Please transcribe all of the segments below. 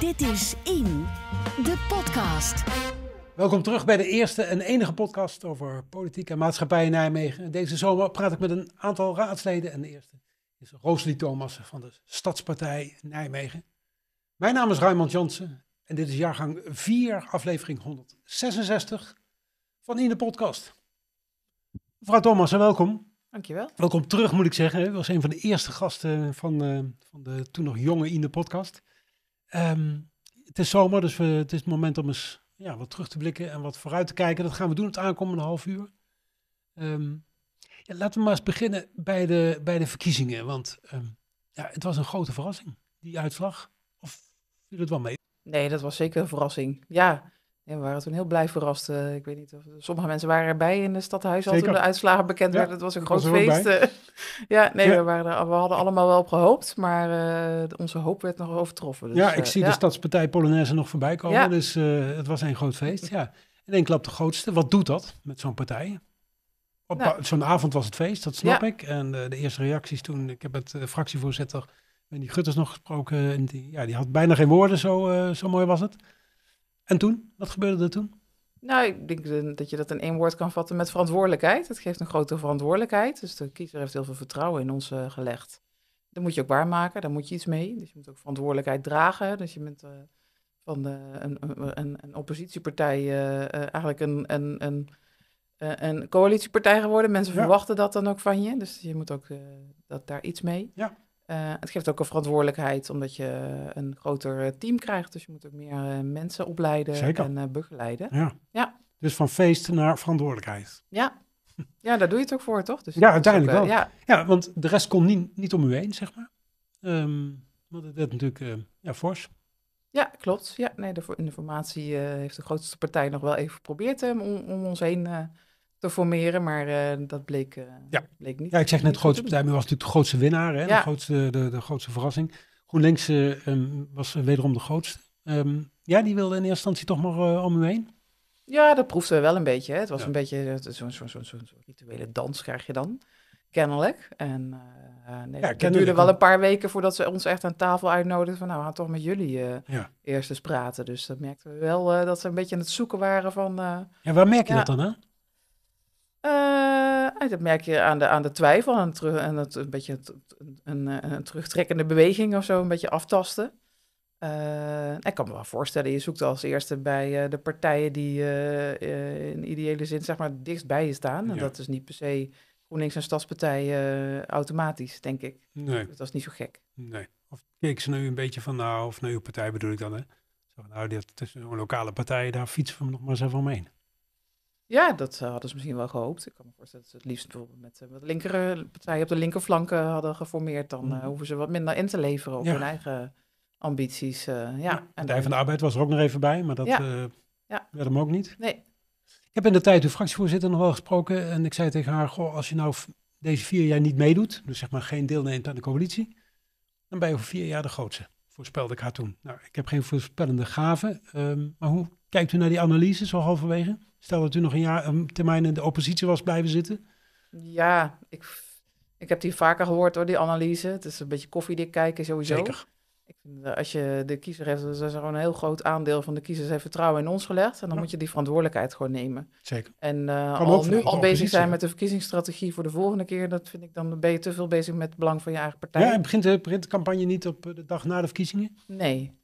Dit is In, de podcast. Welkom terug bij de eerste en enige podcast over politiek en maatschappij in Nijmegen. Deze zomer praat ik met een aantal raadsleden en de eerste is Rosalie Thomas van de Stadspartij Nijmegen. Mijn naam is Raymond Jansen en dit is jaargang 4, aflevering 166 van In de podcast. Mevrouw Thomas, welkom. Dankjewel. Welkom terug, moet ik zeggen. U was een van de eerste gasten van, eh, van de toen nog jonge in de podcast. Ehm, het is zomer, dus we, het is het moment om eens ja, wat terug te blikken en wat vooruit te kijken. Dat gaan we doen het aankomende half uur. Ehm, ja, laten we maar eens beginnen bij de, bij de verkiezingen. Want ehm, ja, het was een grote verrassing, die uitslag. Of viel het wel mee? Nee, dat was zeker een verrassing. Ja, ja, we waren toen heel blij verrast. Eh, ik weet niet of sommige mensen waren erbij in het stadhuis al toen de uitslagen bekend werden. Het was een groot feest. Eh. ja, nee, We, waren, we hadden allemaal wel op gehoopt, maar eh, onze hoop werd nog overtroffen. Dus, ja, ik zie de Stadspartij Polonaise nog voorbij komen, dus het was een groot feest. Ja. En één klap de grootste. Wat doet dat met zo'n partij? Op nou. zo'n avond was het feest, dat snap ik. En de eerste reacties toen, ik heb met de fractievoorzitter en die Gutters nog gesproken. En die, ja, die had bijna geen woorden, zo, zo mooi was het. En toen? Wat gebeurde er toen? Nou, ik denk dat je dat in één woord kan vatten met verantwoordelijkheid. Het geeft een grote verantwoordelijkheid. Dus de kiezer heeft heel veel vertrouwen in ons eh, gelegd. Dat moet je ook waarmaken, daar moet je iets mee. Dus je moet ook verantwoordelijkheid dragen. Dus je bent eh, van een, een, een, oppositiepartij eh, eigenlijk een, een, een, coalitiepartij geworden. Mensen verwachten dat dan ook van je. Dus je moet ook dat, daar iets mee. Ja. Eh, het geeft ook een verantwoordelijkheid, omdat je een groter eh, team krijgt. Dus je moet ook meer eh, mensen opleiden en begeleiden. Ja. ja. Dus van feest naar verantwoordelijkheid. Ja. Ja, daar doe je het ook voor, toch? Dus ja, uiteindelijk wel. Ja. want de rest komt niet, niet om u heen, zeg maar. Um, want het werd natuurlijk ja, fors. Ja, klopt. Ja, nee, de, in de formatie heeft de grootste partij nog wel even geprobeerd om, om ons heen te formeren, maar eh, dat bleek, eh, ja. bleek niet. Ja, ik zeg net grootste partij, maar was natuurlijk de grootste winnaar, hè? Ja. De, grootste, de, de grootste verrassing. GroenLinks eh, ehm, was wederom de grootste. Ehm, ja, die wilde in eerste instantie toch maar om u heen. Ja, dat proefden we wel een beetje. Hè. Het was een beetje zo'n zo, zo, rituele dans krijg je dan, kennelijk. En nee, het duurde wel een paar weken voordat ze ons echt aan tafel uitnodigden van nou, we gaan toch met jullie ja. eerst eens praten. Dus dat merkten we wel dat ze een beetje aan het zoeken waren van... ja, waar merk je dat dan aan? Eh, eh, dat merk je aan de, aan de twijfel, terug, en een beetje eh, een, terugtrekkende beweging of zo, een beetje aftasten. ik kan me wel voorstellen, je zoekt als eerste bij de partijen die in ideële zin zeg maar dichtst bij je staan. En dat is niet per se GroenLinks en Stadspartij automatisch, denk ik. Nee. dat is niet zo gek. Nee. Of keek ze nu een beetje van, nou, of naar nou uw partij bedoel ik dan, hè? Zo, nou, dat is een lokale partij, daar fietsen we nog maar eens even omheen. Ja, dat eh, hadden ze misschien wel gehoopt. Ik kan me voorstellen dat ze het liefst bijvoorbeeld met, eh, met linkere partijen op de linkerflanken eh, hadden geformeerd. Dan mhm. hoeven ze wat minder in te leveren op hun eigen ambities. Uh, ja. En Partij van de Arbeid was er ook nog even bij, maar dat werd hem ook niet. Nee. Ik heb in de tijd uw fractievoorzitter nog wel gesproken en ik zei tegen haar, goh, als je nou deze vier jaar niet meedoet, dus zeg maar geen deelneemt aan de coalitie, dan ben je over vier jaar de grootste, voorspelde ik haar toen. Nou, ik heb geen voorspellende gaven, ehm, maar hoe kijkt u naar die analyse zo halverwege? Stel dat u nog een, jaar, een ehm, termijn in de oppositie was blijven zitten. Ja, ik, ik heb die vaker gehoord door die analyse. Het is een beetje koffiedik kijken sowieso. Zeker. Ik vind, als je de kiezer heeft, dus is er gewoon een heel groot aandeel van de kiezers heeft vertrouwen in ons gelegd. En dan moet je die verantwoordelijkheid gewoon nemen. Zeker. En eh, al nu al bezig zijn met de verkiezingsstrategie voor de volgende keer, dat vind ik dan ben je te veel bezig met het belang van je eigen partij. Ja, en begint de, begint de campagne niet op de dag na de verkiezingen? Nee.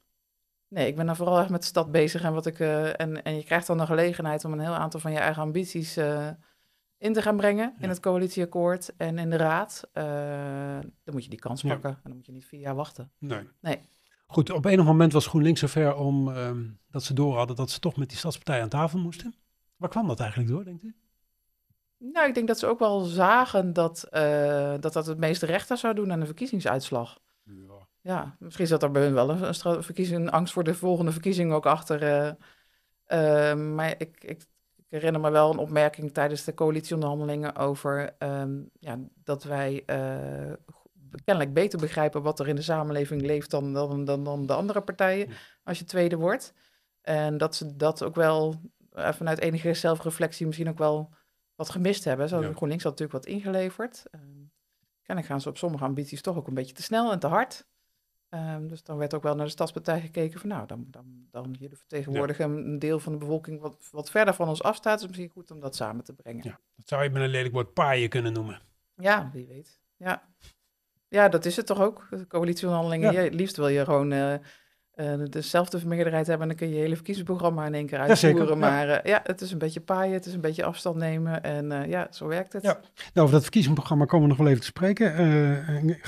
Nee, ik ben dan vooral echt met de stad bezig. En, wat ik, eh, en, en je krijgt dan de gelegenheid om een heel aantal van je eigen ambities eh, in te gaan brengen. In het coalitieakkoord en in de raad. Eh, dan moet je die kans pakken. En dan moet je niet vier jaar wachten. Nee. nee. Goed, op enig moment was GroenLinks zover om, ehm, dat ze door hadden dat ze toch met die stadspartij aan tafel moesten. Waar kwam dat eigenlijk door, denkt u? Nou, ik denk dat ze ook wel zagen dat, dat, dat het meeste rechter zou doen aan de verkiezingsuitslag. Ja ja, misschien zat er bij hun wel een, verkiezing, angst voor de volgende verkiezing ook achter. Eh, ehm, maar ik, ik, ik, herinner me wel een opmerking tijdens de coalitieonderhandelingen over ehm, ja, dat wij eh, kennelijk beter begrijpen wat er in de samenleving leeft dan, dan, dan, dan de andere partijen als je tweede wordt. En dat ze dat ook wel eh, vanuit enige zelfreflectie misschien ook wel wat gemist hebben. Zo, GroenLinks had natuurlijk wat ingeleverd. Uh, ehm, dan gaan ze op sommige ambities toch ook een beetje te snel en te hard. Ehm, dus dan werd ook wel naar de stadspartij gekeken van nou, dan, dan, dan jullie vertegenwoordigen een deel van de bevolking wat, wat verder van ons afstaat. is dus misschien goed om dat samen te brengen. Ja, dat zou je met een lelijk woord paaien kunnen noemen. Ja, wie weet. Ja, ja dat is het toch ook. De coalitieonderhandelingen, ja. liefst wil je gewoon... Eh, eh, dezelfde meerderheid hebben, en dan kun je je hele verkiezingsprogramma in één keer uitvoeren. maar eh, ja. het is een beetje paaien, het is een beetje afstand nemen en eh, ja, zo werkt het. Ja. Nou, over dat verkiezingsprogramma komen we nog wel even te spreken.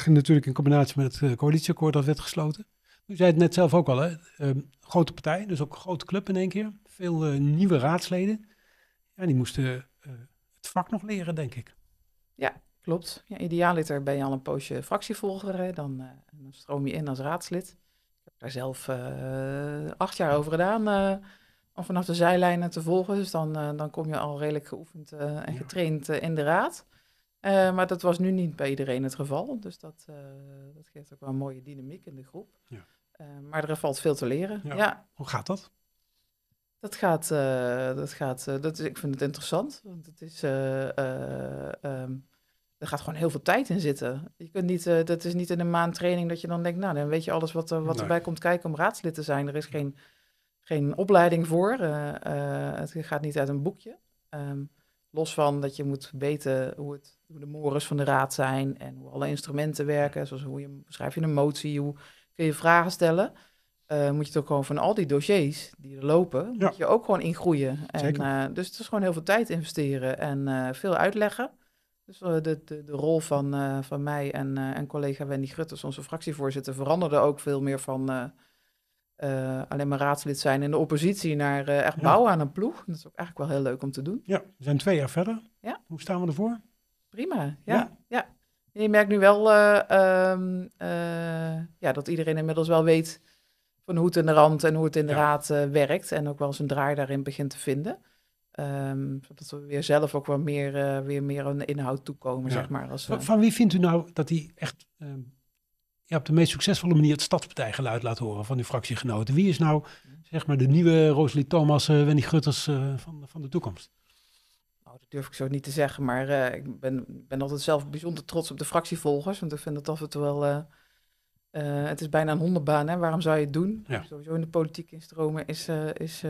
natuurlijk in combinatie met het coalitieakkoord dat werd gesloten. U zei het net zelf ook al, ehm, grote partij, dus ook grote club in één keer. Veel nieuwe raadsleden. Ja, die moesten het vak nog leren, denk ik. Ja, klopt. Ja, idealiter ben je al een poosje fractievolger. Dan, dan, stroom je in als raadslid daar zelf eh, acht jaar over gedaan. Eh, om vanaf de zijlijnen te volgen. Dus dan, eh, dan kom je al redelijk geoefend en getraind in de raad. maar dat was nu niet bij iedereen het geval. Dus dat, dat geeft ook wel een mooie dynamiek in de groep. Ja. maar er valt veel te leren. Ja. Hoe gaat dat? Dat gaat, dat gaat dat is, ik vind het interessant. Want het is ehm, er gaat gewoon heel veel tijd in zitten. Je kunt niet, eh, dat is niet in een maand training dat je dan denkt, nou, dan weet je alles wat, eh, wat erbij komt kijken om raadslid te zijn. Er is geen, geen opleiding voor. Eh, het gaat niet uit een boekje. Ehm, los van dat je moet weten hoe, het, hoe de mores van de raad zijn en hoe alle instrumenten werken. Zoals hoe, je, schrijf je een motie, hoe kun je vragen stellen. moet je toch gewoon van al die dossiers die er lopen, moet je ook gewoon ingroeien. En, dus het is gewoon heel veel tijd investeren en veel uitleggen. Dus eh, de, de, rol van, eh, van mij en, eh, en collega Wendy Grutters, onze fractievoorzitter, veranderde ook veel meer van alleen maar raadslid zijn in de oppositie naar echt bouwen aan een ploeg. Dat is ook eigenlijk wel heel leuk om te doen. Ja, we zijn twee jaar verder. Ja. Hoe staan we ervoor? Prima, ja. ja. Je merkt nu wel ehm, ja, dat iedereen inmiddels wel weet van hoe het in de rand en hoe het in de raad werkt. En ook wel zijn draai daarin begint te vinden. Um, ehm, zodat we weer zelf ook wat meer, eh, weer meer aan de inhoud toekomen, ja. zeg maar. Als, van, eh, wie vindt u nou dat hij echt um, ja, op de meest succesvolle manier het stadspartijgeluid laat horen van uw fractiegenoten? Wie is nou, zeg maar, de nieuwe Rosalie Thomas, eh, Wendy Gutters van, van de toekomst? nou dat durf ik zo niet te zeggen, maar ik ben, ben altijd zelf bijzonder trots op de fractievolgers. Want ik vind dat af en toe wel. het is bijna een hondenbaan, hè? waarom zou je het doen? Sowieso in de politiek instromen is, is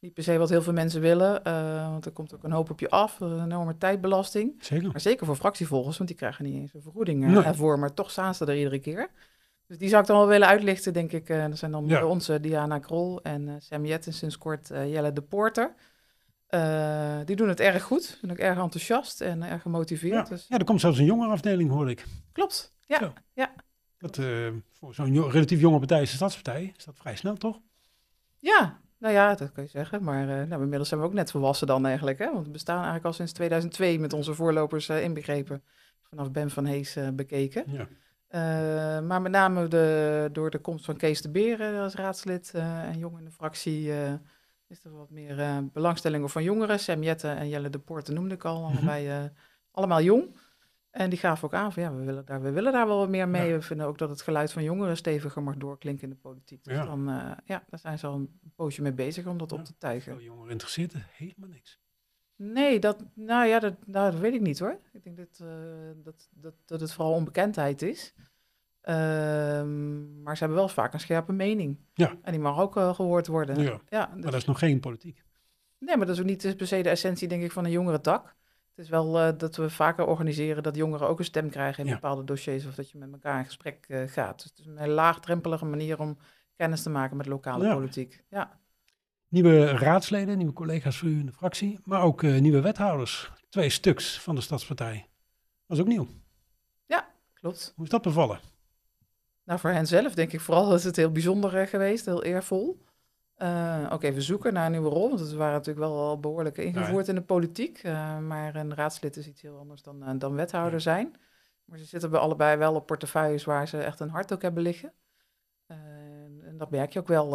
niet per se wat heel veel mensen willen, eh, want er komt ook een hoop op je af, een enorme tijdbelasting. Zeker. Maar zeker voor fractievolgers, want die krijgen niet eens een vergoeding eh, ervoor, voor, maar toch staan ze er iedere keer. Dus die zou ik dan wel willen uitlichten, denk ik. Eh, dat zijn dan onze Diana Krol en Sam Jet sinds kort Jelle de Porter. die doen het erg goed, en ook erg enthousiast en erg gemotiveerd. Ja. Dus... ja, er komt zelfs een jongere afdeling, hoor ik. Klopt, ja. ja. Dat, voor zo'n relatief jonge partij is de Stadspartij, is dat vrij snel, toch? Ja, nou ja, dat kun je zeggen. Maar uh, nou, inmiddels zijn we ook net volwassen dan eigenlijk. Hè? Want we bestaan eigenlijk al sinds 2002 met onze voorlopers eh, inbegrepen. Vanaf Ben van Hees eh, bekeken. Ja. maar met name de, door de komst van Kees de Beren als raadslid en jong in de fractie... is er wat meer belangstelling voor van jongeren. Sam Jette en Jelle de Poorten noemde ik al, mhm. allebei, allemaal jong. En die gaven ook aan van ja, we willen daar, we willen daar wel wat meer mee. We vinden ook dat het geluid van jongeren steviger mag doorklinken in de politiek. Dus dan, eh, ja, daar zijn ze al een poosje mee bezig om dat op te tuigen. jongeren interesseert helemaal niks. Nee, dat, nou ja, nou, dat, weet ik niet hoor. Ik denk dat, eh, dat, dat, dat het vooral onbekendheid is. Ehm, maar ze hebben wel vaak een scherpe mening. Ja. En die mag ook gehoord worden. Ja. Maar dus dat is nog geen politiek. Nee, maar dat is ook niet per se de essentie, denk ik, van een tak. Het is wel eh, dat we vaker organiseren dat jongeren ook een stem krijgen in bepaalde dossiers of dat je met elkaar in gesprek eh, gaat. Dus het is een laagdrempelige manier om kennis te maken met lokale politiek. Ja. Nieuwe raadsleden, nieuwe collega's voor u in de fractie, maar ook eh, nieuwe wethouders. Twee stuks van de Stadspartij. Dat is ook nieuw. Ja, klopt. Hoe is dat bevallen? Nou, voor hen zelf denk ik vooral dat het heel bijzonder geweest, heel eervol. Uh, ook even zoeken naar een nieuwe rol, want we waren natuurlijk wel al behoorlijk ingevoerd in de politiek. Eh, maar een raadslid is iets heel anders dan, eh, dan wethouder zijn. Maar ze zitten bij allebei wel op portefeuilles waar ze echt een hart ook hebben liggen. en dat merk je ook wel,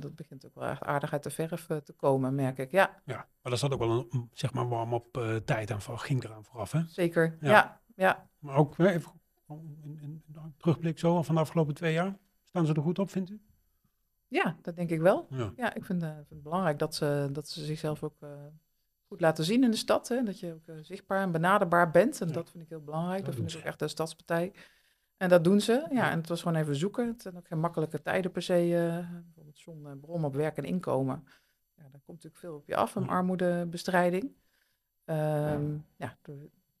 dat begint ook wel echt aardig uit de verf te komen, merk ik, ja. Ja, maar dat zat ook wel een mm, zeg maar warm-up tijd aan, ging eraan vooraf, hè? Zeker, ja. ja. Maar ook even een oh, terugblik zo van de afgelopen twee jaar. Staan ze er goed op, vindt u? Ja, dat denk ik wel. Ja, ik eh, vind, het belangrijk dat ze, dat ze zichzelf ook eh, goed laten zien in de stad. Hè? Dat je ook eh, zichtbaar en benaderbaar bent. En dat vind ik heel belangrijk. Dat, dat vind ik ook echt een stadspartij. En dat doen ze. Ja, en het was gewoon even zoeken. Het zijn ook geen makkelijke tijden per se. bijvoorbeeld en bron op werk en inkomen. Ja, daar komt natuurlijk veel op je af, een armoedebestrijding. Ehm, ja,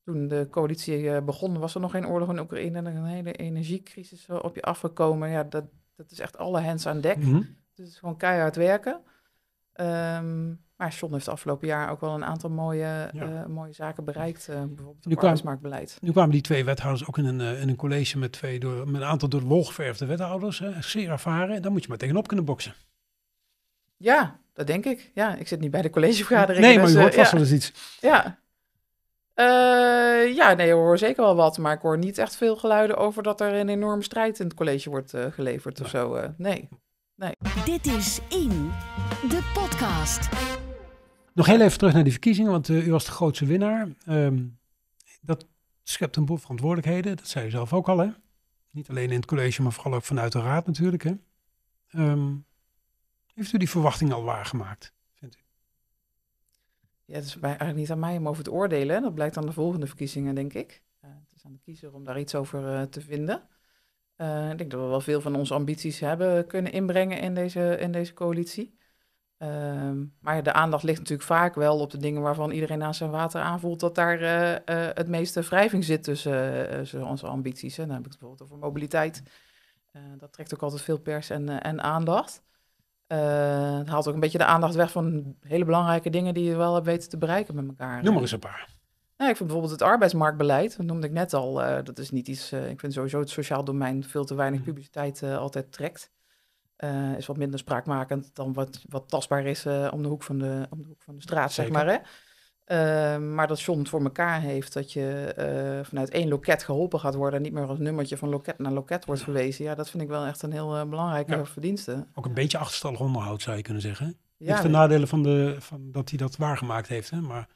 toen de coalitie begon, was er nog geen oorlog in Oekraïne. En een hele energiecrisis op je afgekomen. Ja, dat, dat is echt alle hands aan dek. Mm -hmm. Dus gewoon keihard werken. Ehm, maar John heeft afgelopen jaar ook wel een aantal mooie, eh, mooie zaken bereikt, eh, bijvoorbeeld nu op Nu kwamen die twee wethouders ook in een, eh, in een college met, twee door, met een aantal door wol geverfde wethouders, zeer ervaren. Dan daar moet je maar tegenop kunnen boksen. Ja, dat denk ik. Ja, ik zit niet bij de collegevergadering. Nee, maar dus, je hoort vast wel eens iets. Ja, eh, ja, nee, we hoor zeker wel wat. Maar ik hoor niet echt veel geluiden over dat er een enorme strijd in het college wordt eh, geleverd of zo. Eh, nee. nee. Dit is In, de podcast. Nog heel even terug naar die verkiezingen, want u was de grootste winnaar. Ehm, dat schept een boel verantwoordelijkheden. Dat zei u zelf ook al, hè? Niet alleen in het college, maar vooral ook vanuit de raad natuurlijk, hè? Ehm, heeft u die verwachting al waargemaakt? ja, het is bij, eigenlijk niet aan mij om over te oordelen. Dat blijkt aan de volgende verkiezingen, denk ik. Eh, het is aan de kiezer om daar iets over eh, te vinden. Eh, ik denk dat we wel veel van onze ambities hebben kunnen inbrengen in deze, in deze coalitie. Ehm, maar de aandacht ligt natuurlijk vaak wel op de dingen waarvan iedereen aan zijn water aanvoelt dat daar het meeste wrijving zit tussen, onze ambities. En dan heb ik het bijvoorbeeld over mobiliteit. dat trekt ook altijd veel pers en, en aandacht. Eh, het haalt ook een beetje de aandacht weg van hele belangrijke dingen die je wel hebt weten te bereiken met elkaar. Noem maar eens een paar. Nou, ik vind bijvoorbeeld het arbeidsmarktbeleid, dat noemde ik net al, eh, dat is niet iets, eh, ik vind sowieso het sociaal domein veel te weinig hm. publiciteit altijd trekt. is wat minder spraakmakend dan wat, wat tastbaar is om, de hoek van de, om de hoek van de straat, zeg maar. Hè? Ehm, maar dat John voor elkaar heeft dat je eh, vanuit één loket geholpen gaat worden en niet meer als nummertje van loket naar loket wordt verwezen. Ja, dat vind ik wel echt een heel eh, belangrijke verdienste. Ook een beetje achterstallig onderhoud zou je kunnen zeggen. Ja, de nadelen van, de, van dat hij dat waargemaakt heeft. Hè? Maar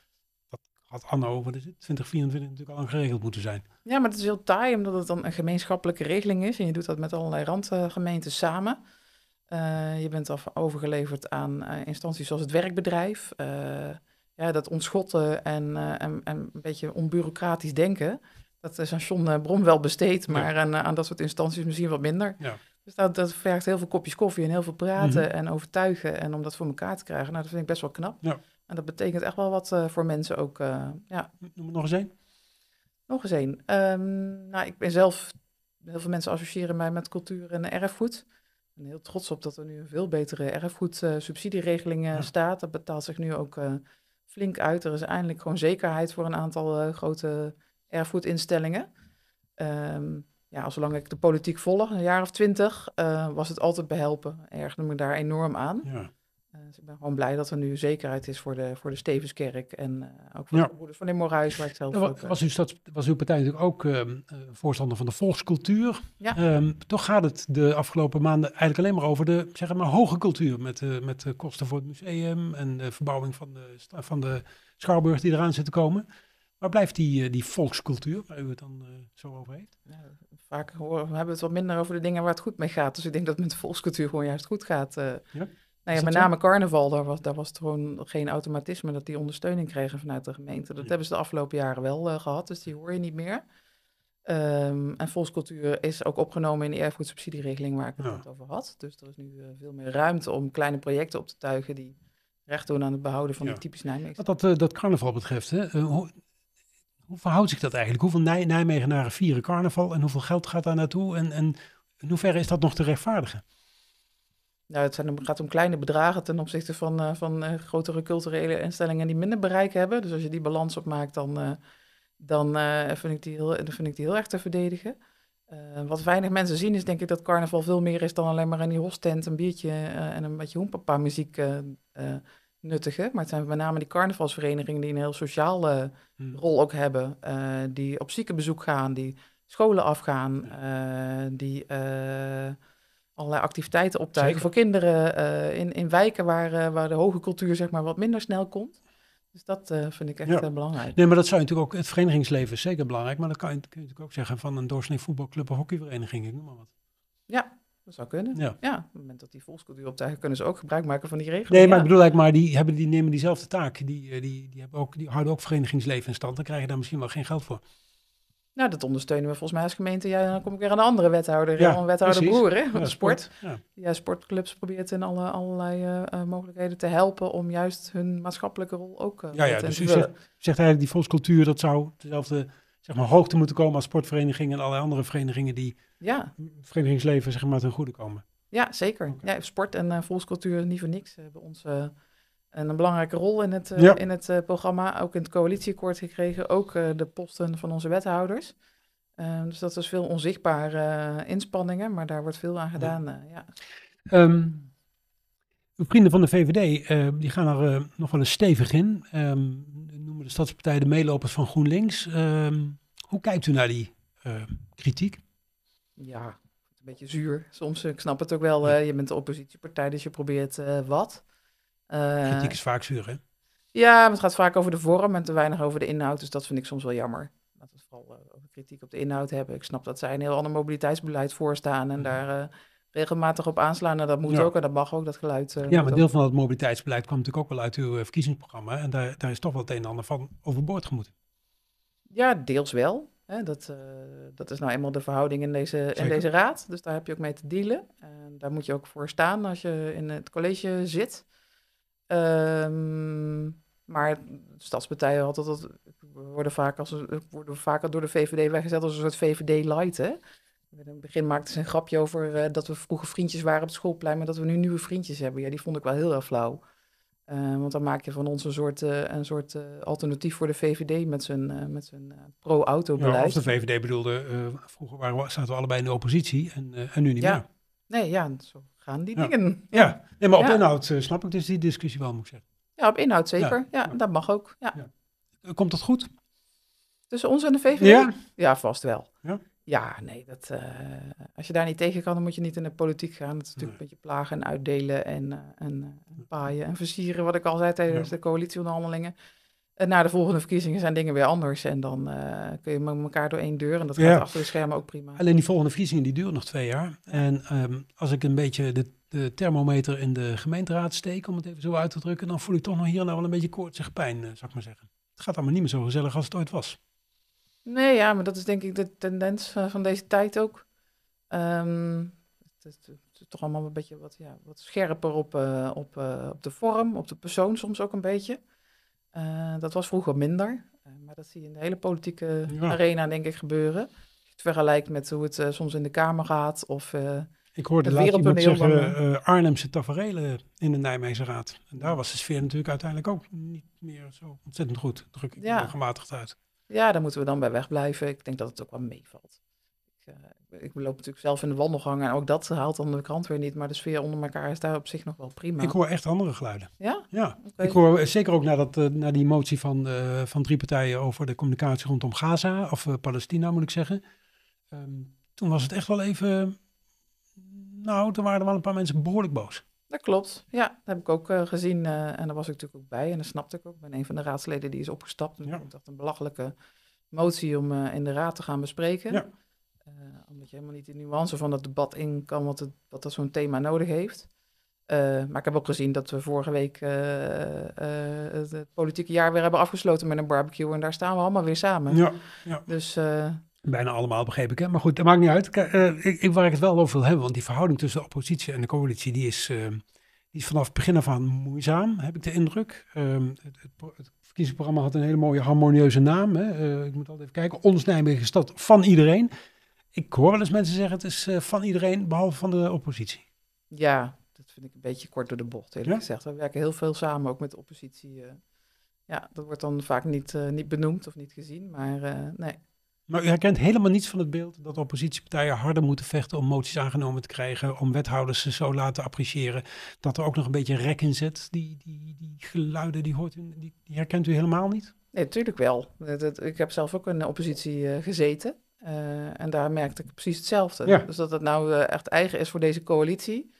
dat had anno over. De 2024 natuurlijk al geregeld moeten zijn. Ja, maar het is heel taai omdat het dan een gemeenschappelijke regeling is. En je doet dat met allerlei randgemeenten samen. Eh, je bent overgeleverd aan instanties zoals het werkbedrijf ja, dat ontschotten en, eh, en, en, een beetje onbureaucratisch denken. Dat is aan John eh, Brom wel besteed, maar aan, eh, aan, dat soort instanties misschien wat minder. Ja. Dus dat, dat, vergt heel veel kopjes koffie en heel veel praten mhm. en overtuigen. En om dat voor elkaar te krijgen, nou, dat vind ik best wel knap. Ja. En dat betekent echt wel wat voor mensen ook. ja. Noem het nog eens één. Een. Nog eens één. Een. Ehm, nou, ik ben zelf, heel veel mensen associëren mij met cultuur en erfgoed. Ik ben heel trots op dat er nu een veel betere erfgoed subsidieregeling staat. Dat betaalt zich nu ook flink uit. Er is eindelijk gewoon zekerheid voor een aantal eh, grote erfgoedinstellingen. Um, ja, zolang ik de politiek volg, een jaar of twintig, eh, was het altijd behelpen. Erg noem ik daar enorm aan. Ja. Eh, dus ik ben gewoon blij dat er nu zekerheid is voor de, voor de Stevenskerk en eh, ook voor de broeders van de Morais, waar ik zelf eh, was, ook... Was uw, was uw partij natuurlijk ook ehm, voorstander van de volkscultuur. Ehm, toch gaat het de afgelopen maanden eigenlijk alleen maar over de zeg maar, hoge cultuur. Met, met de kosten voor het museum en de verbouwing van de, van de Schouwburg die eraan zit te komen. Waar blijft die, die volkscultuur, waar u het dan zo over heeft? Ja, vaak hebben we hebben het wat minder over de dingen waar het goed mee gaat. Dus ik denk dat het met de volkscultuur gewoon juist goed gaat. ja. Nou ja, met name carnaval, daar was, was het gewoon geen automatisme dat die ondersteuning kregen vanuit de gemeente. Dat hebben ze de afgelopen jaren wel eh, gehad, dus die hoor je niet meer. Ehm, en volkscultuur is ook opgenomen in de erfgoedsubsidieregeling waar ik het over had. Dus er is nu eh, veel meer ruimte om kleine projecten op te tuigen die recht doen aan het behouden van ja. die typisch Nijmegen. Wat dat, eh, dat carnaval betreft, hè, hoe, hoe, verhoudt zich dat eigenlijk? Hoeveel Nij Nijmegenaren vieren carnaval en hoeveel geld gaat daar naartoe? En, en in hoeverre is dat nog te rechtvaardigen? Nou, het zijn, gaat om kleine bedragen ten opzichte van, eh, van eh, grotere culturele instellingen die minder bereik hebben. Dus als je die balans opmaakt, dan, eh, dan, vind, ik die heel, dan vind ik die heel erg te verdedigen. wat weinig mensen zien is denk ik dat carnaval veel meer is dan alleen maar in die hostent een biertje en een beetje hoempapa muziek nuttigen. Maar het zijn met name die carnavalsverenigingen die een heel sociale hmm. rol ook hebben. die op ziekenbezoek gaan, die scholen afgaan, die allerlei activiteiten optuigen voor kinderen eh, in, in wijken waar, eh, waar de hoge cultuur zeg maar, wat minder snel komt. Dus dat eh, vind ik echt belangrijk. Nee, maar dat zou je natuurlijk ook, het verenigingsleven is zeker belangrijk, maar dan kan je, kun je natuurlijk ook zeggen van een doorsnee voetbalclub of hockeyvereniging, ik noem maar wat. Ja, dat zou kunnen. Ja. ja, op het moment dat die volkscultuur optuigen, kunnen ze ook gebruik maken van die regels. Nee, maar ik bedoel eigenlijk maar, die, hebben, die nemen diezelfde taak. Die, die, die, hebben ook, die houden ook verenigingsleven in stand, dan krijg je daar misschien wel geen geld voor. Nou, dat ondersteunen we volgens mij als gemeente. Ja, dan kom ik weer aan de andere wethouder, ja, een wethouder boeren, hè, ja, sport. ja. ja. sportclubs probeert in alle, allerlei eh, eh, mogelijkheden te helpen om juist hun maatschappelijke rol ook uh, ja, ja, dus u zegt, eigenlijk die volkscultuur, dat zou dezelfde zeg maar, hoogte moeten komen als sportverenigingen en allerlei andere verenigingen die ja. verenigingsleven zeg maar ten goede komen. Ja, zeker. Ja, sport en uh, volkscultuur niet voor niks bij ons een belangrijke rol in het, eh, in het eh, programma. Ook in het coalitieakkoord gekregen. Ook eh, de posten van onze wethouders. Ehm, dus dat is veel onzichtbare inspanningen, maar daar wordt veel aan gedaan. ja. Ehm, vrienden van de VVD ehm, die gaan er nog wel eens stevig in. noemen de stadspartij de meelopers van GroenLinks. hoe kijkt u naar die kritiek? Ja, een beetje zuur. Soms, ik snap het ook wel. je bent de oppositiepartij, dus je probeert wat. Eh, kritiek is vaak zuur, hè? Ja, maar het gaat vaak over de vorm en te weinig over de inhoud. Dus dat vind ik soms wel jammer. Dat we vooral eh, over kritiek op de inhoud hebben. Ik snap dat zij een heel ander mobiliteitsbeleid voorstaan en mhm. daar eh, regelmatig op aanslaan. En nou, dat moet ook en dat mag ook, dat geluid. ja, maar deel van het mobiliteitsbeleid kwam natuurlijk ook wel uit uw verkiezingsprogramma. En daar, daar is toch wel het een en ander van overboord gemoeten. Ja, deels wel. Hè. Dat, dat is nou eenmaal de verhouding in deze, in deze raad. Dus daar heb je ook mee te dealen. En daar moet je ook voor staan als je in het college zit. Ehm, maar stadspartijen had dat, worden vaak, als, worden vaak door de VVD weggezet als een soort VVD-light. In het begin maakten ze een grapje over eh, dat we vroeger vriendjes waren op het schoolplein, maar dat we nu nieuwe vriendjes hebben. Ja, die vond ik wel heel erg flauw. Ehm, want dan maak je van ons een soort, eh, een soort eh, alternatief voor de VVD met zijn, met zijn pro-auto-beleid. Ja, of de VVD bedoelde, vroeger waren we, zaten we allebei in de oppositie en, en nu niet ja. meer. Nee, ja, zo die ja. dingen. Ja, nee, maar op inhoud eh, snap ik dus die discussie wel, moet ik zeggen. Ja, op inhoud zeker. Ja, dat mag ook. Ja. Eh, komt dat goed? Tussen ons en de VVD? Ja, ja vast wel. Ja. Ja, nee, dat, eh, als je daar niet tegen kan, dan moet je niet in de politiek gaan. Dat is natuurlijk een beetje plagen en uitdelen en, en paaien en versieren, wat ik al zei tijdens de coalitieonderhandelingen. Eh, na de volgende verkiezingen zijn dingen weer anders. En dan eh, kun je met elkaar door één deur. En dat gaat achter de schermen ook prima. Alleen die volgende verkiezingen die duren nog twee jaar. En ehm, als ik een beetje de, de, thermometer in de gemeenteraad steek, om het even zo uit te drukken, dan voel ik toch nog hier daar wel een beetje koortsig pijn, uh, zou ik maar zeggen. Het gaat allemaal niet meer zo gezellig als het ooit was. Nee, ja, maar dat is denk ik de tendens van, van deze tijd ook. Ehm, het, het, toch allemaal een beetje wat, ja, wat scherper op, op, op de vorm, op de persoon soms ook een beetje. Eh, dat was vroeger minder, eh, maar dat zie je in de hele politieke arena, denk ik, gebeuren. Als je het vergelijkt met hoe het eh, soms in de Kamer gaat of... ik hoorde laatst iemand zeggen, Arnhemse tafereelen in de Nijmeegse Raad. En daar was de sfeer natuurlijk uiteindelijk ook niet meer zo ontzettend goed. Druk ik ja. gematigd uit. Ja, daar moeten we dan bij wegblijven. Ik denk dat het ook wel meevalt. Eh, ik loop natuurlijk zelf in de wandelgangen en ook dat haalt dan de krant weer niet. Maar de sfeer onder elkaar is daar op zich nog wel prima. Ik hoor echt andere geluiden. Ja? Ja. Ik hoor zeker ook naar, dat, eh, die motie van, eh, van drie partijen over de communicatie rondom Gaza, of Palestina moet ik zeggen. Ehm, toen was het echt wel even, nou, toen waren er wel een paar mensen behoorlijk boos. Dat klopt. Ja, dat heb ik ook gezien. en daar was ik natuurlijk ook bij. En dat snapte ik ook. Ik ben een van de raadsleden die is opgestapt. Dus ja. ik dacht een belachelijke motie om in de raad te gaan bespreken. Ja. Eh, omdat je helemaal niet de nuance van dat debat in kan, wat, het, wat dat zo'n thema nodig heeft. Eh, maar ik heb ook gezien dat we vorige week eh, het politieke jaar weer hebben afgesloten met een barbecue. En daar staan we allemaal weer samen. Ja, Dus, Bijna allemaal begreep ik. Maar goed, dat maakt niet uit. ik, waar ik het wel over wil hebben, want die verhouding tussen de oppositie en de coalitie, die is, die is vanaf het begin af aan moeizaam, heb ik de indruk. Ehm, het, het, verkiezingsprogramma had een hele mooie harmonieuze naam. Hè? ik moet altijd even kijken. Ons stad van iedereen ik hoor wel eens mensen zeggen, het is eh, van iedereen, behalve van de oppositie. Ja, dat vind ik een beetje kort door de bocht, eerlijk gezegd. We werken heel veel samen, ook met de oppositie. Eh. ja, dat wordt dan vaak niet, eh, niet benoemd of niet gezien, maar nee. Maar u herkent helemaal niets van het beeld dat oppositiepartijen harder moeten vechten om moties aangenomen te krijgen, om wethouders ze zo laten appreciëren, dat er ook nog een beetje rek in zit. Die, die, die geluiden, die, hoort u, die, die herkent u helemaal niet? Nee, natuurlijk wel. Dat, ik heb zelf ook in de oppositie gezeten. Eh, en daar merkte ik precies hetzelfde. Dus dat het nou eh, echt eigen is voor deze coalitie.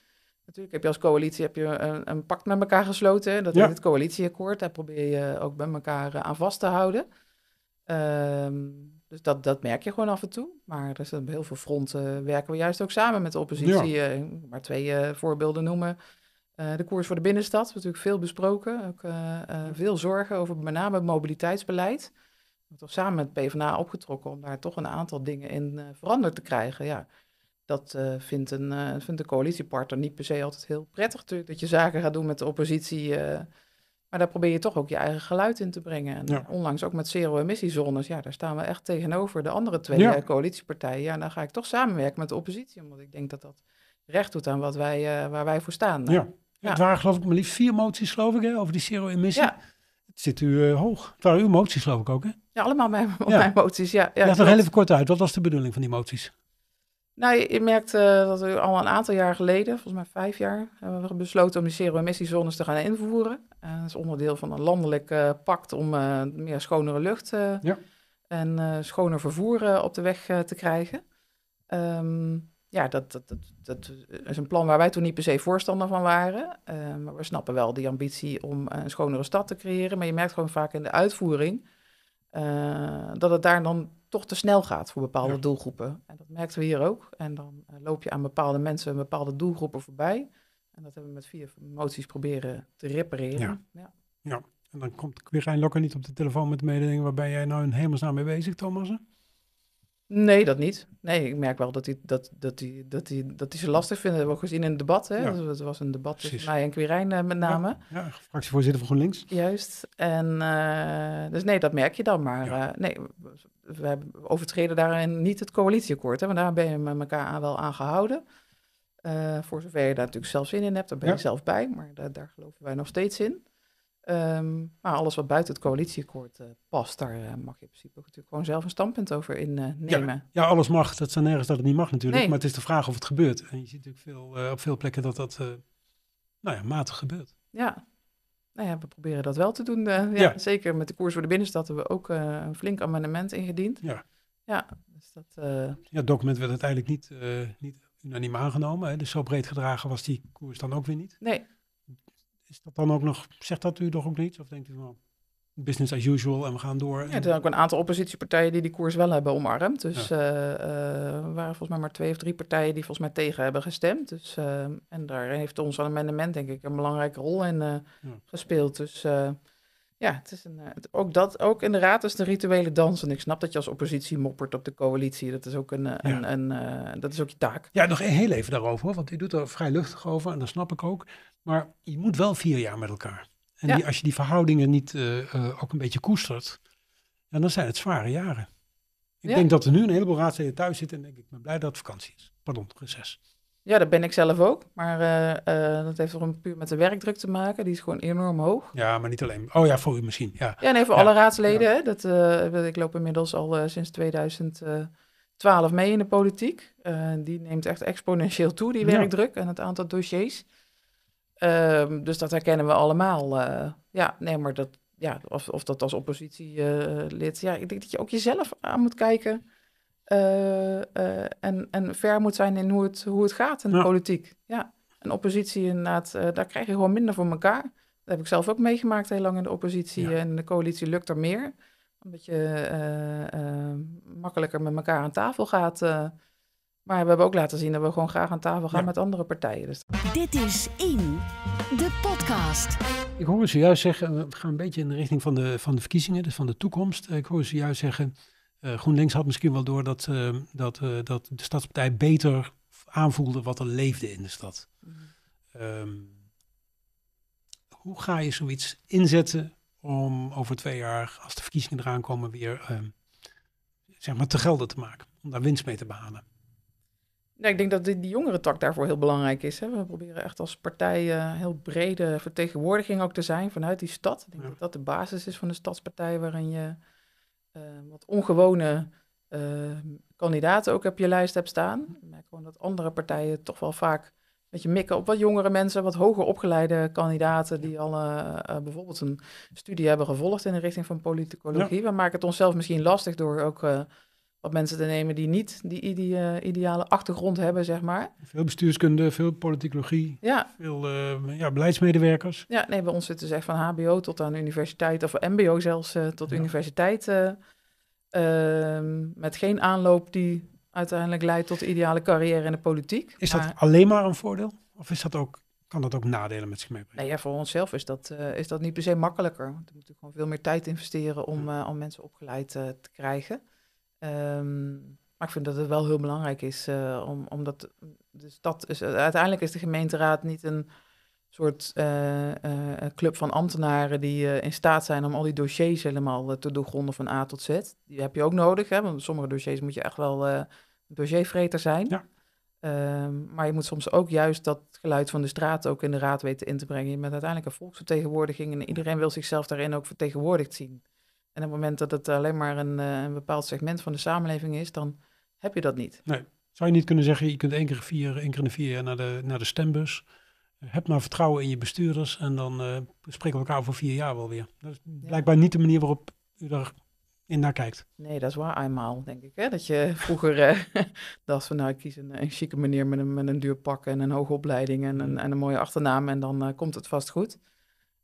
Natuurlijk heb je als coalitie heb je een, een pact met elkaar gesloten. Dat is het coalitieakkoord. Daar probeer je ook bij elkaar eh, aan vast te houden. Ehm, dus dat, dat merk je gewoon af en toe. Maar er op heel veel fronten werken we juist ook samen met de oppositie. Ja. maar twee voorbeelden noemen. de koers voor de binnenstad, natuurlijk veel besproken. Ook veel zorgen over met name mobiliteitsbeleid toch samen met PvdA opgetrokken om daar toch een aantal dingen in eh, veranderd te krijgen. Ja, dat uh, vindt, een, eh, vindt een coalitiepartner niet per se altijd heel prettig natuurlijk. Dat je zaken gaat doen met de oppositie. maar daar probeer je toch ook je eigen geluid in te brengen. En onlangs ook met zero-emissiezones. Ja, daar staan we echt tegenover de andere twee coalitiepartijen. Ja, dan ga ik toch samenwerken met de oppositie. Omdat ik denk dat dat recht doet aan wat wij, waar wij voor staan. Ja. ja. Het waren geloof ik maar liefst vier moties, geloof ik, hè, over die zero-emissie. Ja zit u eh, hoog. Het waren uw moties geloof ik ook, hè? Ja, allemaal mijn, mijn moties, ja. ja nog heel even kort uit, wat was de bedoeling van die moties? Nou, je, merkt eh, dat we al een aantal jaar geleden, volgens mij vijf jaar, hebben we besloten om die zero-emissiezones te gaan invoeren. Eh, dat is onderdeel van een landelijk pact om meer schonere lucht ja. en schoner vervoer op de weg te krijgen. Um, ja, dat, dat, dat, dat, eh, is een plan waar wij toen niet per se voorstander van waren. Eh, maar we snappen wel die ambitie om eh, een schonere stad te creëren. Maar je merkt gewoon vaak in de uitvoering dat het daar dan toch te snel gaat voor bepaalde doelgroepen. En dat merkten we hier ook. En dan loop je aan bepaalde mensen en bepaalde doelgroepen voorbij. En dat hebben we met vier moties proberen te repareren. Ja. ja. En dan komt Quirijn Lokker niet op de telefoon met waar ben jij nou in hemelsnaam mee bezig, Thomas? Nee, dat niet. Nee, ik merk wel dat hij, dat, dat hij, dat hij, dat is ze lastig vinden. Dat hebben we ook gezien in het debat. Hè? Ja. was een debat Precies. tussen mij en Quirijn eh, met name. Ja, fractievoorzitter van GroenLinks. Juist. En, eh, dus nee, dat merk je dan. Maar ja. Eh, nee, we overtreden daarin niet het coalitieakkoord. Hè? Want daar ben je met elkaar aan, wel aan gehouden. voor zover je daar natuurlijk zelf zin in hebt, daar ben je zelf bij. Maar daar geloven wij nog steeds in. Ehm, maar alles wat buiten het coalitieakkoord eh, past, daar eh, mag je in principe natuurlijk gewoon zelf een standpunt over innemen. Ja, ja, alles mag. Dat zijn nergens dat het niet mag natuurlijk. Maar het is de vraag of het gebeurt. En je ziet natuurlijk veel, eh, op veel plekken dat dat nou ja, matig gebeurt. Ja, nou ja, we proberen dat wel te doen. ja, Zeker met de koers voor de binnenstad hebben we ook een flink amendement ingediend. Ja, ja, dus dat, ja het document werd uiteindelijk niet, niet unaniem aangenomen. Hè? Dus zo breed gedragen was die koers dan ook weer niet. Nee, is dat dan ook nog, zegt dat u toch ook niets? Of denkt u van, business as usual en we gaan door. Ja, er zijn ook een aantal oppositiepartijen die die koers wel hebben omarmd. Dus eh, eh, er waren volgens mij maar twee of drie partijen die volgens mij tegen hebben gestemd. Dus, eh, en daar heeft ons amendement denk ik een belangrijke rol in gespeeld. Dus ja, het is een, het, ook, dat, ook in de raad is de rituele dans. En ik snap dat je als oppositie moppert op de coalitie. Dat is ook, een, een, een, dat is ook je taak. Ja, nog heel even daarover, want u doet er vrij luchtig over. En dat snap ik ook. Maar je moet wel vier jaar met elkaar. En die, als je die verhoudingen niet eh, eh, ook een beetje koestert, dan zijn het zware jaren. Ik denk dat er nu een heleboel raadsleden thuis zitten en denk ik, ben blij dat het vakantie is. Pardon, reces. Ja, dat ben ik zelf ook. Maar eh, dat heeft er puur met de werkdruk te maken. Die is gewoon enorm hoog. Ja, maar niet alleen. Oh ja, voor u misschien. Ja, ja even voor alle raadsleden. dat, ik loop inmiddels al sinds 2012 mee in de politiek. die neemt echt exponentieel toe, die werkdruk en het aantal dossiers. Ehm, dus dat herkennen we allemaal. Eh, ja, nee, maar dat, ja, of, of dat als oppositielid. Eh, ja, ik denk dat je ook jezelf aan moet kijken. Eh, en, en ver moet zijn in hoe het, hoe het gaat in de ja. politiek. Ja. En oppositie inderdaad, daar krijg je gewoon minder voor elkaar. Dat heb ik zelf ook meegemaakt heel lang in de oppositie. En de coalitie lukt er meer omdat je makkelijker met elkaar aan tafel gaat. Maar we hebben ook laten zien dat we gewoon graag aan tafel gaan met andere partijen. Dus. Dit is In, de podcast. Ik hoor ze juist zeggen, we gaan een beetje in de richting van de, van de verkiezingen, dus van de toekomst. Ik hoor ze juist zeggen, eh, GroenLinks had misschien wel door dat, eh, dat, eh, dat de stadspartij beter aanvoelde wat er leefde in de stad. Mhm. Ehm, hoe ga je zoiets inzetten om over twee jaar, als de verkiezingen eraan komen, weer ehm, zeg maar te gelden te maken? Om daar winst mee te behalen? Nee, ik denk dat die, die jongere tak daarvoor heel belangrijk is. Hè. We proberen echt als partij uh, heel brede vertegenwoordiging ook te zijn vanuit die stad. Ik denk dat dat de basis is van de stadspartij, waarin je eh, wat ongewone eh, kandidaten ook op je lijst hebt staan. Ik merk gewoon dat andere partijen toch wel vaak een beetje mikken op wat jongere mensen, wat hoger opgeleide kandidaten die al bijvoorbeeld een studie hebben gevolgd in de richting van politicologie. We maken het onszelf misschien lastig door ook wat mensen te nemen die niet die eh, ideale achtergrond hebben, zeg maar. Veel bestuurskunde, veel politicologie, ja. veel eh, ja, beleidsmedewerkers. Ja, nee, bij ons zit dus echt van HBO tot aan universiteit, of MBO zelfs, eh, tot ja. universiteit. Ehm, met geen aanloop die uiteindelijk leidt tot de ideale carrière in de politiek. Is dat alleen maar een voordeel? Of is dat ook, kan dat ook nadelen met zich meebrengen? Nee, ja, voor onszelf is dat, is dat niet per se makkelijker. Want we moeten gewoon veel meer tijd investeren om, om mensen opgeleid te krijgen. Ehm, maar ik vind dat het wel heel belangrijk is, eh, om, omdat de dus stad is, uiteindelijk is de gemeenteraad niet een soort eh, eh, club van ambtenaren die in staat zijn om al die dossiers helemaal te doorgronden van A tot Z. Die heb je ook nodig, hè, want sommige dossiers moet je echt wel dossiervreter zijn. Ja. Ehm, maar je moet soms ook juist dat geluid van de straat ook in de raad weten in te brengen. Je bent uiteindelijk een volksvertegenwoordiging en iedereen wil zichzelf daarin ook vertegenwoordigd zien. En op het moment dat het alleen maar een, eh, een bepaald segment van de samenleving is, dan heb je dat niet. Nee. Zou je niet kunnen zeggen, je kunt één keer, vier, één keer in de vier jaar naar de, naar de stembus. Eh, heb maar nou vertrouwen in je bestuurders en dan eh, spreken we elkaar over vier jaar wel weer. Dat is blijkbaar niet de manier waarop u daar in naar kijkt. Nee, dat is waar eenmaal, denk ik. Hè? Dat je vroeger uh, dacht van nou, ik kies een, chique manier met een, met een duur pak en een hoge opleiding en een, mm. en een mooie achternaam en dan komt het vast goed.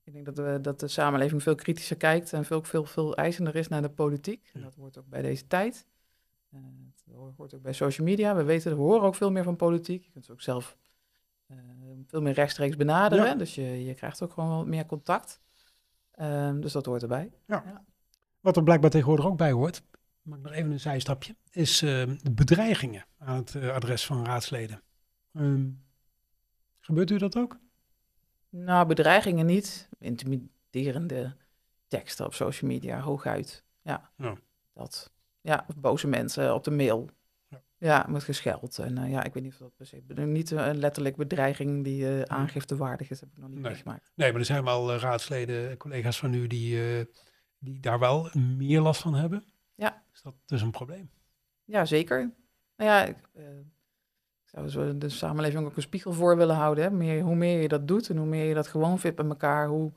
Ik denk dat, we, dat de samenleving veel kritischer kijkt en veel, veel, veel eisender is naar de politiek. En dat hoort ook bij deze tijd. dat eh, hoort ook bij social media. We weten, we horen ook veel meer van politiek. Je kunt ze ook zelf eh, veel meer rechtstreeks benaderen. Dus je, je krijgt ook gewoon wat meer contact. Ehm, dus dat hoort erbij. Ja. Wat er blijkbaar tegenwoordig ook bij hoort, Maar nog even een zijstapje, is uh, bedreigingen aan het eh, adres van raadsleden. Ehm, gebeurt u dat ook? Nou, bedreigingen niet. Intimiderende teksten op social media, hooguit. Ja, ja. dat. Ja, of boze mensen op de mail. Ja, met gescheld. En eh, ja, ik weet niet of dat per se... Niet een eh, letterlijk bedreiging die uh, eh, aangifte waardig is, heb ik nog niet meegemaakt. Nee, maar er zijn wel raadsleden, collega's van u, die, die daar wel meer last van hebben. Ja. Dus is dat dus een probleem? Ja, zeker. Nou ja, ik, zouden dus we de samenleving ook een spiegel voor willen houden. Hè? Meer, hoe meer je dat doet en hoe meer je dat gewoon vindt en elkaar, hoe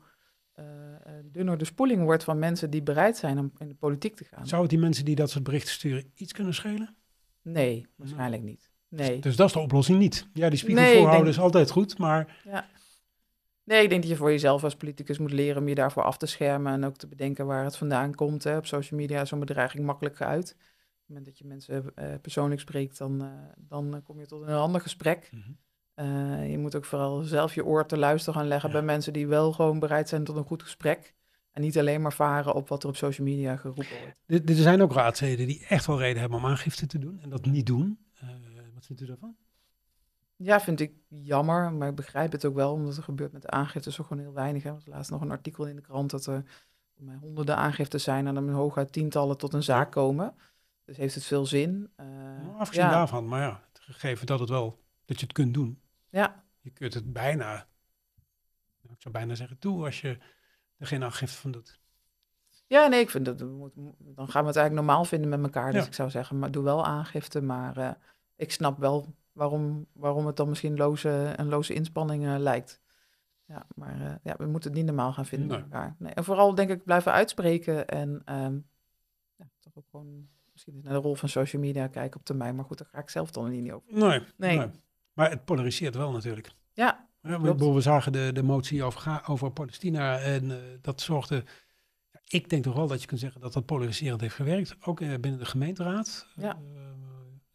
eh, eh, dunner de spoeling wordt van mensen die bereid zijn om in de politiek te gaan. Zou het die mensen die dat soort berichten sturen iets kunnen schelen? Nee, waarschijnlijk niet. Dus- nee. Dus, dat is de oplossing niet. Ja, die spiegel nee, voorhouden is altijd goed, maar... Ja. Nee, ik denk dat je voor jezelf als politicus moet leren om je daarvoor af te schermen en ook te bedenken waar het vandaan komt. Hè. Op social media is zo'n bedreiging makkelijk uit het moment dat je mensen eh, persoonlijk spreekt, dan, eh, dan kom je tot een ander gesprek. Mhm. Eh, je moet ook vooral zelf je oor te luisteren gaan leggen bij mensen die wel gewoon bereid zijn tot een goed gesprek. En niet alleen maar varen op wat er op social media geroepen wordt. Er zijn ook raadsleden die echt wel reden hebben om aangifte te doen en dat niet doen. wat vindt u daarvan? Ja, vind ik jammer, maar ik begrijp het ook wel, omdat er gebeurt met de aangiftes ook gewoon heel weinig. Hè. Er was laatst nog een artikel in de krant dat er honderden aangiften zijn en dan hooguit tientallen tot een zaak komen. Dus heeft het veel zin. Eh, nou, afgezien daarvan, maar ja, het gegeven dat het wel, dat je het kunt doen. Ja. Je kunt het bijna, nou, ik zou bijna zeggen, toe als je er geen aangifte van doet. Ja, nee, ik vind dat, dan gaan we het eigenlijk normaal vinden met elkaar. Dus ik zou zeggen, maar doe wel aangifte, maar eh, ik snap wel waarom, waarom het dan misschien loze, een loze inspanning eh, lijkt. Ja, maar ja, we moeten het niet normaal gaan vinden met elkaar. Nee. En vooral denk ik blijven uitspreken en ehm, ja, toch ook gewoon misschien naar de rol van social media kijken op termijn. Maar goed, daar ga ik zelf dan niet over. Nee, nee. Maar het polariseert wel natuurlijk. Ja. we, zagen de, de motie over, over Palestina en eh, dat zorgde. Ik denk toch wel dat je kunt zeggen dat dat polariserend heeft gewerkt. Ook eh, binnen de gemeenteraad. Ja. Eh,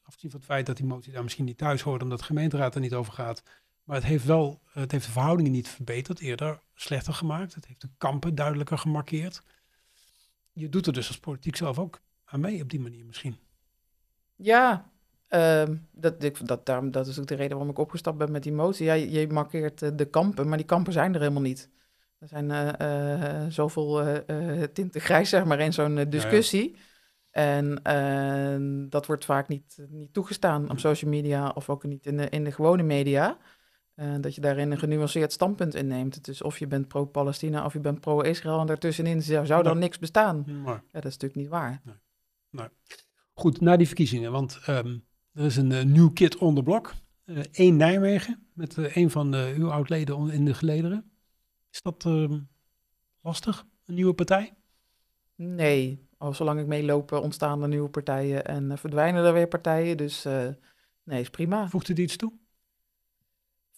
afgezien van het feit dat die motie daar misschien niet thuis hoort, omdat de gemeenteraad er niet over gaat. Maar het heeft wel, het heeft de verhoudingen niet verbeterd, eerder slechter gemaakt. Het heeft de kampen duidelijker gemarkeerd. Je doet er dus als politiek zelf ook aan mee op die manier misschien. Ja, ehm, dat, dat, dat is ook de reden waarom ik opgestapt ben met die motie. Ja, je, markeert eh, de kampen, maar die kampen zijn er helemaal niet. Er zijn eh, eh, zoveel tinten grijs, zeg maar, in zo'n discussie. En ehm, dat wordt vaak niet, niet toegestaan op social media of ook niet in de, in de gewone media. dat je daarin een genuanceerd standpunt inneemt. Dus of je bent pro-Palestina of je bent pro-Israël en daartussenin zou, zou dan niks bestaan. Ja, dat is natuurlijk niet waar. Nee. Nou, goed, na die verkiezingen, want ehm, er is een eh, nieuw kit on blok. block. Eén eh, Nijmegen, met eh, een van uw oud-leden in de gelederen. Is dat ehm, lastig, een nieuwe partij? Nee, al zolang ik meelopen ontstaan er nieuwe partijen en verdwijnen er weer partijen. Dus nee, is prima. Voegt het iets toe?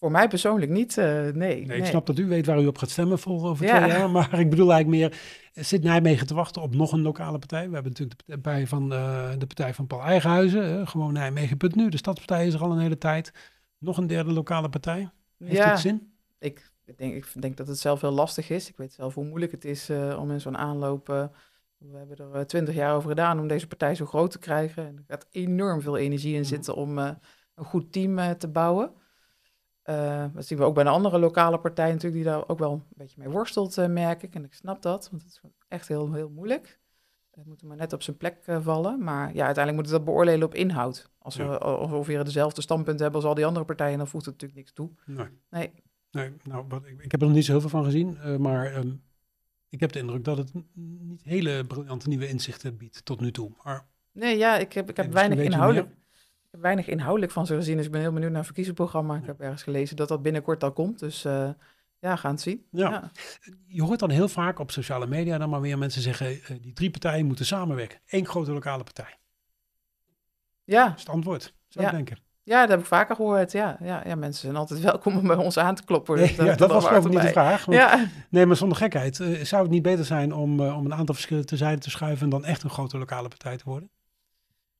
Voor mij persoonlijk niet, eh, nee, Ik snap dat u weet waar u op gaat stemmen voor over ja. twee jaar. Maar ik bedoel eigenlijk meer, zit Nijmegen te wachten op nog een lokale partij? We hebben natuurlijk de partij van, eh, de partij van Paul Eigenhuizen, uh, gewoon Nijmegen.nu. De Stadspartij is er al een hele tijd. Nog een derde lokale partij. Heeft ja. zin? Ik denk, ik denk dat het zelf heel lastig is. Ik weet zelf hoe moeilijk het is eh, om in zo'n aanloop... We hebben er twintig jaar over gedaan om deze partij zo groot te krijgen. En er gaat enorm veel energie in mm. zitten om een goed team te bouwen. Uh, dat zien we ook bij een andere lokale partij natuurlijk, die daar ook wel een beetje mee worstelt, eh, merk ik. En ik snap dat, want het is echt heel, heel moeilijk. Het moet maar net op zijn plek eh, vallen. Maar ja, uiteindelijk moeten we dat beoordelen op inhoud. Als we ongeveer dezelfde standpunten hebben als al die andere partijen, dan voegt het natuurlijk niks toe. Nee. nee. nee nou, wat, ik, ik, heb er nog niet zoveel van gezien, maar ehm, ik heb de indruk dat het niet hele briljante nieuwe inzichten biedt tot nu toe. Maar... Nee, ja, ik heb, ik heb weinig inhoudelijk weinig inhoudelijk van ze gezien. Dus ik ben heel benieuwd naar het verkiezingsprogramma. Ik heb ergens gelezen dat dat binnenkort al komt. Dus eh, ja, gaan het zien. Ja. Je hoort dan heel vaak op sociale media dan maar weer mensen zeggen... Eh, die drie partijen moeten samenwerken. Eén grote lokale partij. Ja. Dat is het antwoord, zou ja. ik denken. Ja, dat heb ik vaker gehoord. Ja, ja, ja, mensen zijn altijd welkom om bij ons aan te kloppen. Nee, dat, eh, was ook niet de vraag. Nee, maar zonder gekheid. zou het niet beter zijn om, om een aantal verschillen te te schuiven en dan echt een grote lokale partij te worden?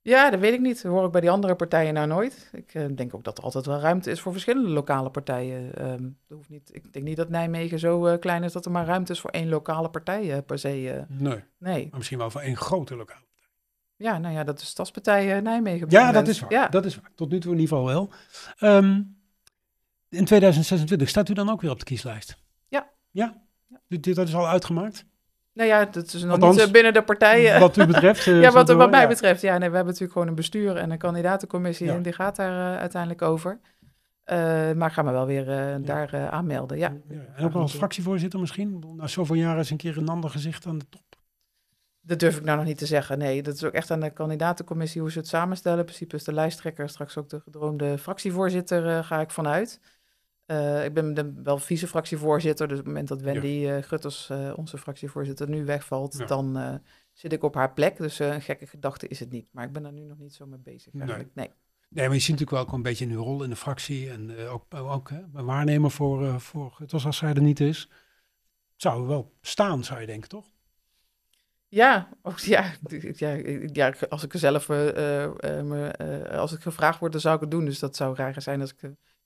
Ja, dat weet ik niet. Dat hoor ik bij die andere partijen nou nooit. Ik eh, denk ook dat er altijd wel ruimte is voor verschillende lokale partijen. Ehm, hoeft niet, ik denk niet dat Nijmegen zo eh, klein is dat er maar ruimte is voor één lokale partij eh, per se. nee. nee. Maar misschien wel voor één grote lokale partij. Ja, nou ja, dat is stadspartijen Nijmegen. Ja, dat is, waar. dat is waar. Tot nu toe in ieder geval wel. Ehm, in 2026 staat u dan ook weer op de kieslijst? Ja. Ja? ja. Dat is al uitgemaakt? Nou ja, dat is nog niet eh, binnen de partijen. Wat u betreft. ja, eh, wat, mij betreft. Ja, nee, we hebben natuurlijk gewoon een bestuur en een kandidatencommissie. En die gaat daar eh, uiteindelijk over. Uh, maar ga me wel weer daar aanmelden. Ja. ja. En ook als fractievoorzitter misschien? Na zoveel jaren is een keer een ander gezicht aan de top. Dat durf ik nou nog niet te zeggen. Nee, dat is ook echt aan de kandidatencommissie hoe ze het samenstellen. In principe is de lijsttrekker straks ook de gedroomde fractievoorzitter, ga ik vanuit. Eh, ik ben, de wel vice-fractievoorzitter. Dus op het moment dat Wendy ja. Eh, eh, onze fractievoorzitter, nu wegvalt, dan zit ik op haar plek. Dus een gekke gedachte is het niet. Maar ik ben daar nu nog niet zo mee bezig eigenlijk. Nee. nee. maar je ziet natuurlijk wel een beetje een rol in de fractie en ook, ook hè, waarnemer voor, voor Gutters als zij er niet is. Zou wel staan, zou je denken, toch? Ja, ook, ja, ja, ja, als ik zelf als ik gevraagd word, dan zou ik het doen. Dus dat zou raar zijn als ik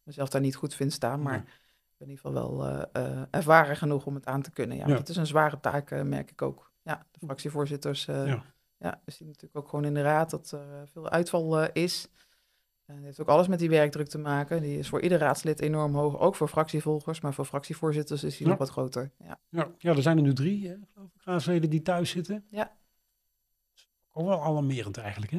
mezelf daar niet goed vind staan. Maar ik ben in ieder geval wel eh, eh, ervaren genoeg om het aan te kunnen. Ja, Het is een zware taak, eh, merk ik ook. Ja, de fractievoorzitters ja. Ja, zien natuurlijk ook gewoon in de raad dat er veel uitval is. het heeft ook alles met die werkdruk te maken. Die is voor ieder raadslid enorm hoog, ook voor fractievolgers, maar voor fractievoorzitters is die nog wat groter. Ja. Ja, ja, er zijn er nu drie, hè, geloof ik, raadsleden die thuis zitten. Ja. Ook wel alarmerend eigenlijk, hè?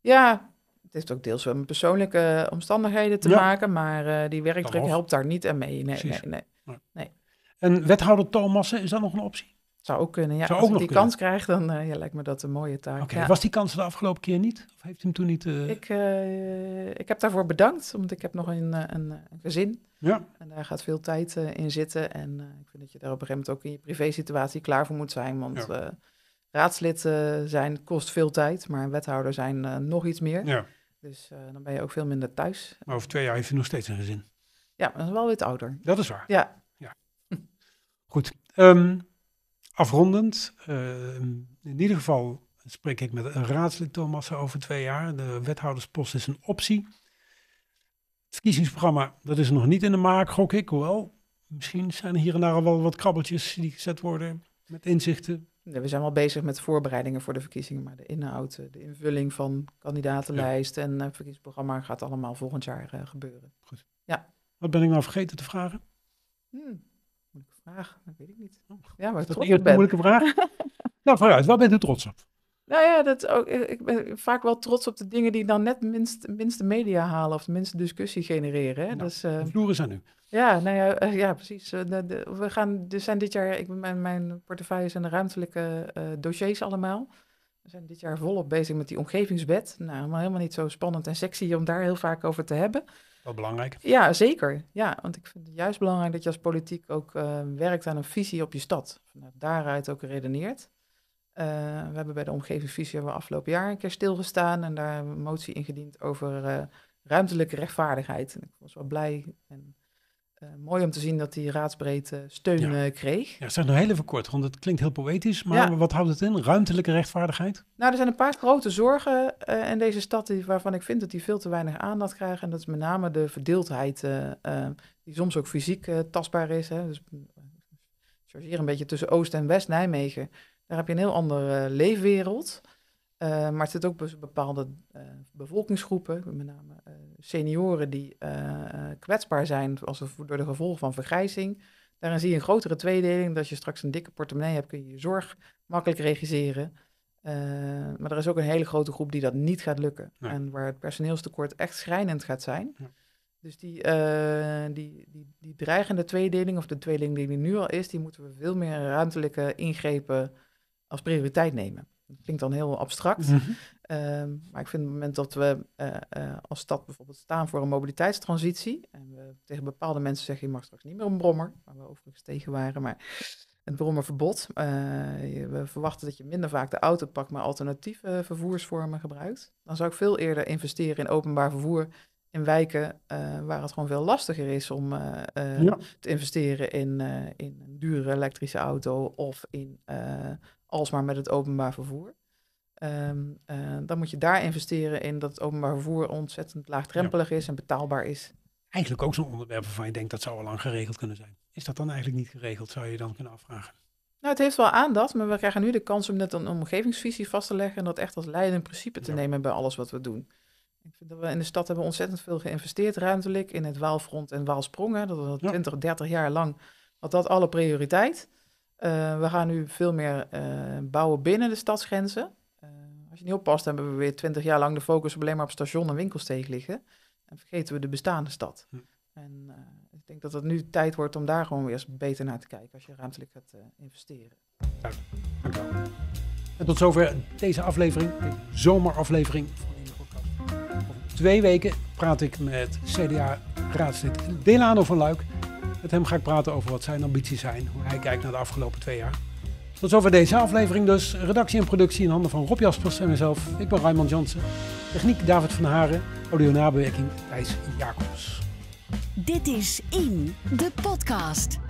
Ja, het heeft ook deels wel mijn persoonlijke eh, omstandigheden te maken, maar eh, die werkdruk helpt daar niet aan mee. Nee, nee, nee, nee, En wethouder Thomas, is dat nog een optie? Zou ook kunnen, ja. Zou als ik die kans krijgt, dan eh, ja, lijkt me dat een mooie taak. Okay. Was die kans de afgelopen keer niet? Of heeft hij hem toen niet... Ik, ik heb daarvoor bedankt, want ik heb nog een, een, een gezin. Ja. En daar gaat veel tijd in zitten. En ik vind dat je daar op een gegeven moment ook in je privé-situatie klaar voor moet zijn. Want ja. raadslid zijn kost veel tijd, maar wethouder zijn nog iets meer. Ja. Dus eh, dan ben je ook veel minder thuis. Maar over twee jaar heeft u nog steeds een gezin. Ja, dan is wel weer ouder. Dat is waar. Ja. ja. Goed. Ehm, afrondend, ehm, in ieder geval spreek ik met een raadslid Thomas over twee jaar. De wethouderspost is een optie. Het verkiezingsprogramma, dat is nog niet in de maak, gok ik. Hoewel, misschien zijn er hier en daar al wel wat krabbeltjes die gezet worden met inzichten we zijn wel bezig met voorbereidingen voor de verkiezingen, maar de inhoud, eh, de invulling van kandidatenlijst en uh, verkiezingsprogramma gaat allemaal volgend jaar eh, gebeuren. Goed. Ja. Wat ben ik nou vergeten te vragen? Hmm. Moeilijke vraag, dat weet ik niet. Oh. Ja, maar dat is een moeilijke vraag. nou, vooruit, waar bent u trots op? Nou ja, dat ook, ik ben vaak wel trots op de dingen die dan net minst, minste media halen of de minste discussie genereren. Hè? Nou, dus, eh, de vloer is aan u. Ja, nou ja, eh, ja precies. Eh, we gaan, dus zijn dit jaar, ik, mijn, mijn portefeuille zijn de ruimtelijke dossiers allemaal. We zijn dit jaar volop bezig met die omgevingswet. Nou, helemaal niet zo spannend en sexy om daar heel vaak over te hebben. Wel belangrijk. Ja, zeker. Ja, want ik vind het juist belangrijk dat je als politiek ook werkt aan een visie op je stad. Vanuit daaruit ook redeneert. Eh, we hebben bij de omgevingsvisie afgelopen jaar een keer stilgestaan en daar een motie ingediend over eh, ruimtelijke rechtvaardigheid. En ik was wel blij en eh, mooi om te zien dat die raadsbreed steun kreeg. Ja, zeg nog heel even kort, want het klinkt heel poëtisch, maar wat houdt het in? Ruimtelijke rechtvaardigheid? Nou, er zijn een paar grote zorgen in deze stad die, waarvan ik vind dat die veel te weinig aandacht krijgen. En dat is met name de verdeeldheid, die soms ook fysiek tastbaar is. Hè. Dus, mm, chargeer een beetje tussen Oost en West Nijmegen. Daar heb je een heel andere eh, leefwereld. Eh, maar het zit ook bepaalde eh, bevolkingsgroepen, met name senioren die kwetsbaar zijn als door de gevolgen van vergrijzing. Daarin zie je een grotere tweedeling. Dat als je straks een dikke portemonnee hebt, kun je je zorg makkelijk regisseren. maar er is ook een hele grote groep die dat niet gaat lukken. En waar het personeelstekort echt schrijnend gaat zijn. Dus die, die, die, die dreigende tweedeling, of de tweedeling die er nu al is, die moeten we veel meer ruimtelijke ingrepen als prioriteit nemen. Dat klinkt dan heel abstract. Mhm. Ehm, maar ik vind op het moment dat we eh, eh, als stad bijvoorbeeld staan voor een mobiliteitstransitie. En we tegen bepaalde mensen zeggen, je mag straks niet meer een brommer. Waar we overigens tegen waren. Maar het brommerverbod. Eh, we verwachten dat je minder vaak de auto pakt, maar alternatieve vervoersvormen gebruikt. Dan zou ik veel eerder investeren in openbaar vervoer in wijken waar het gewoon veel lastiger is om te investeren in, in een dure elektrische auto of in alsmaar met het openbaar vervoer. Ehm, eh, dan moet je daar investeren in dat het openbaar vervoer ontzettend laagdrempelig is en betaalbaar is. Eigenlijk ook zo'n onderwerp waarvan je denkt dat zou al lang geregeld kunnen zijn. Is dat dan eigenlijk niet geregeld, zou je dan kunnen afvragen? Nou, het heeft wel aandacht, maar we krijgen nu de kans om net een omgevingsvisie vast te leggen en dat echt als leidend principe te nemen bij alles wat we doen. Ik vind dat we in de stad hebben ontzettend veel geïnvesteerd ruimtelijk in het Waalfront en Waalsprongen. Dat was 20, 30 jaar lang had dat alle prioriteit. Eh, we gaan nu veel meer eh, bouwen binnen de stadsgrenzen. Eh, als je niet oppast, hebben we weer twintig jaar lang de focus alleen maar op station en winkelsteeg liggen. En vergeten we de bestaande stad. Hm. En ik denk dat het nu tijd wordt om daar gewoon weer eens beter naar te kijken als je ruimtelijk gaat investeren. dank wel. En tot zover deze aflevering, de zomeraflevering van de Over twee weken praat ik met CDA-raadslid Delano van Luik met hem ga ik praten over wat zijn ambities zijn, hoe hij kijkt naar de afgelopen twee jaar. Tot zover deze aflevering dus. Redactie en productie in handen van Rob Jaspers en mezelf. Ik ben Raymond Jansen. Techniek David van Haren. Audio-nabewerking Thijs Jacobs. Dit is In, de podcast.